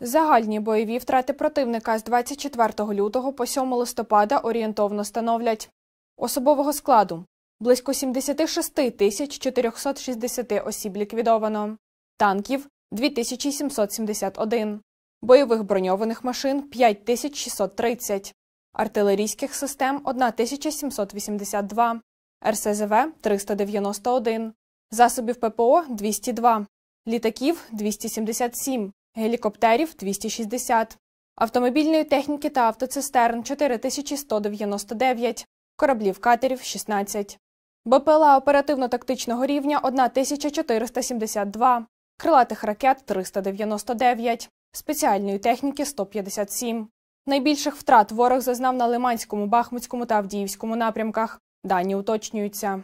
Загальні бойові втрати противника з 24 лютого по 7 листопада орієнтовно становлять особового складу близько 76 тисяч 460 осіб ліквідовано, танків 2771, бойових броньованих машин 5630, артилерійських систем 1782, РСЗВ 391, засобів ППО 202, літаків 277 гелікоптерів 260, автомобільної техніки та автоцистерн 4199, кораблів катерів 16, БПЛА оперативно-тактичного рівня 1472, крилатих ракет 399, спеціальної техніки 157. Найбільших втрат ворог зазнав на Лиманському, Бахмутському та Авдіївському напрямках. Дані уточнюються.